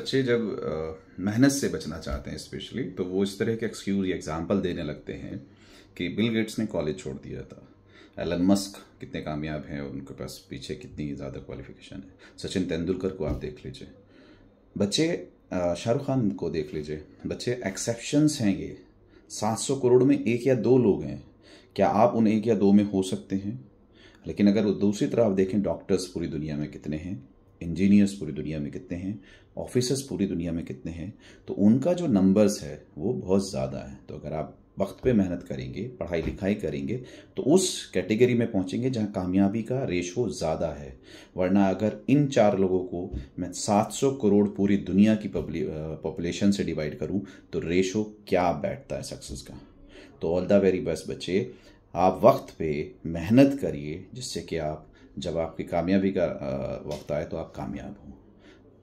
बच्चे जब मेहनत से बचना चाहते हैं स्पेशली तो वो इस तरह के एक्सक्यूज या एग्जाम्पल देने लगते हैं कि बिल गेट्स ने कॉलेज छोड़ दिया था एलन मस्क कितने कामयाब हैं उनके पास पीछे कितनी ज़्यादा क्वालिफिकेशन है सचिन तेंदुलकर को आप देख लीजिए बच्चे शाहरुख खान को देख लीजिए बच्चे एक्सेप्शंस हैं ये 700 करोड़ में एक या दो लोग हैं क्या आप उन एक या दो में हो सकते हैं लेकिन अगर दूसरी तरफ आप देखें डॉक्टर्स पूरी दुनिया में कितने हैं इंजीनियर्स पूरी दुनिया में कितने हैं ऑफिसर्स पूरी दुनिया में कितने हैं तो उनका जो नंबर्स है वो बहुत ज़्यादा है तो अगर आप वक्त पे मेहनत करेंगे पढ़ाई लिखाई करेंगे तो उस कैटेगरी में पहुंचेंगे जहां कामयाबी का रेशो ज़्यादा है वरना अगर इन चार लोगों को मैं 700 करोड़ पूरी दुनिया की पॉपुलेशन से डिवाइड करूं तो रेशो क्या बैठता है सक्सेस का तो ऑल द वेरी बेस्ट बच्चे आप वक्त पे मेहनत करिए जिससे कि आप जब आपकी कामयाबी का वक्त आए तो आप कामयाब हों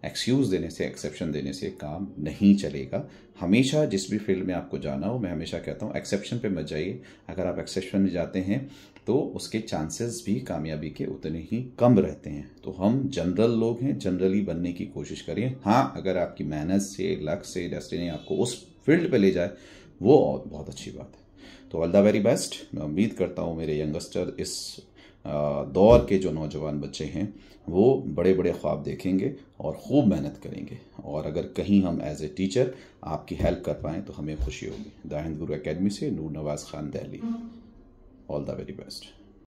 एक्सक्यूज़ देने से एक्सेप्शन देने से काम नहीं चलेगा हमेशा जिस भी फील्ड में आपको जाना हो मैं हमेशा कहता हूँ एक्सेप्शन पे मत जाइए अगर आप एक्सेप्शन में जाते हैं तो उसके चांसेस भी कामयाबी के उतने ही कम रहते हैं तो हम जनरल लोग हैं जनरली बनने की कोशिश करिए हाँ अगर आपकी मेहनत से लक से डेस्टिनी आपको उस फील्ड पर ले जाए वो बहुत अच्छी बात है तो ऑल द वेरी बेस्ट मैं उम्मीद करता हूँ मेरे यंगस्टर इस दौर के जो नौजवान बच्चे हैं वो बड़े बड़े ख्वाब देखेंगे और ख़ूब मेहनत करेंगे और अगर कहीं हम एज ए टीचर आपकी हेल्प कर पाएँ तो हमें खुशी होगी दाहिंद गुरु अकेडमी से Noor Nawaz Khan Delhi all the very best